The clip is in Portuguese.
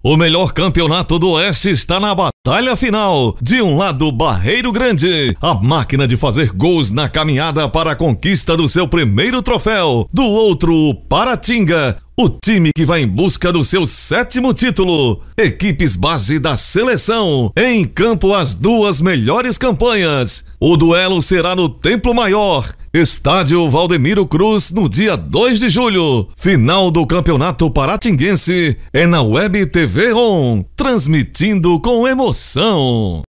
O melhor campeonato do Oeste está na batalha final. De um lado, Barreiro Grande, a máquina de fazer gols na caminhada para a conquista do seu primeiro troféu. Do outro, Paratinga, o time que vai em busca do seu sétimo título. Equipes base da seleção, em campo as duas melhores campanhas. O duelo será no Templo Maior, Estádio Valdemiro Cruz, no dia 2 de julho. Final do Campeonato Paratinguense é na Web TV On, transmitindo com emoção.